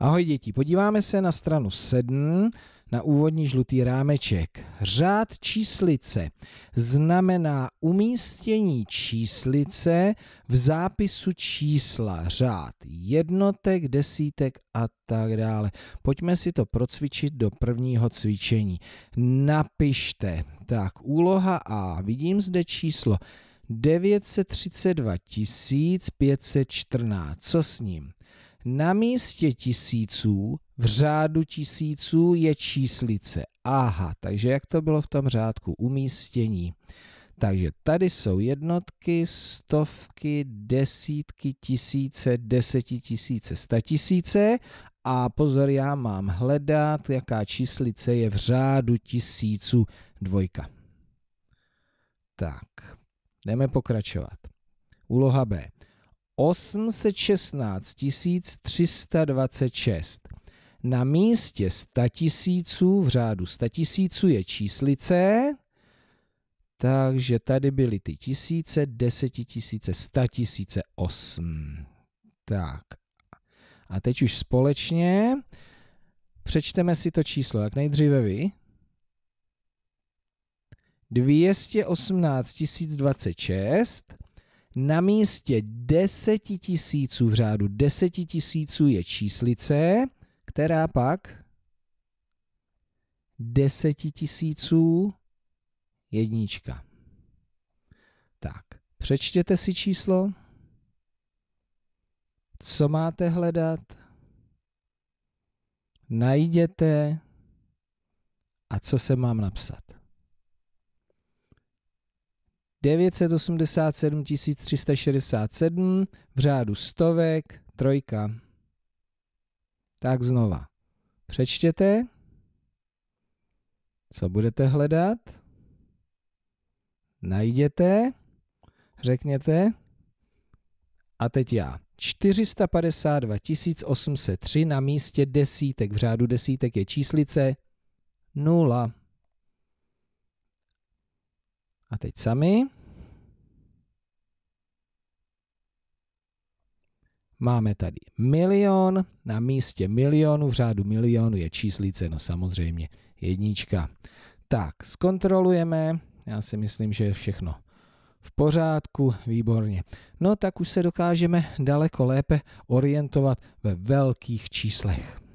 Ahoj děti, podíváme se na stranu 7, na úvodní žlutý rámeček. Řád číslice znamená umístění číslice v zápisu čísla. Řád jednotek, desítek a tak dále. Pojďme si to procvičit do prvního cvičení. Napište. Tak, úloha A. Vidím zde číslo 932 514. Co s ním? Na místě tisíců, v řádu tisíců je číslice. Aha, takže jak to bylo v tom řádku? Umístění. Takže tady jsou jednotky, stovky, desítky, tisíce, desetitisíce, statisíce a pozor, já mám hledat, jaká číslice je v řádu tisíců dvojka. Tak, jdeme pokračovat. Úloha B. 816 326. Na místě 100 tisíců v řádu 100 tisíců je číslice, takže tady byly ty tisíce, tisíce sta tisíce osm. Tak. A teď už společně přečteme si to číslo, jak nejdříve vy. 218 026 na místě tisíců, v řádu tisíců je číslice, která pak deseti tisíců jednička. Tak, přečtěte si číslo. Co máte hledat? Najděte. A co se mám napsat? 987 367 v řádu stovek, trojka. Tak znova. Přečtěte. Co budete hledat? Najděte. Řekněte. A teď já. 452 803 na místě desítek. V řádu desítek je číslice 0 teď sami. Máme tady milion, na místě milionu, v řádu milionu je číslice, no samozřejmě jednička. Tak, zkontrolujeme, já si myslím, že je všechno v pořádku, výborně. No tak už se dokážeme daleko lépe orientovat ve velkých číslech.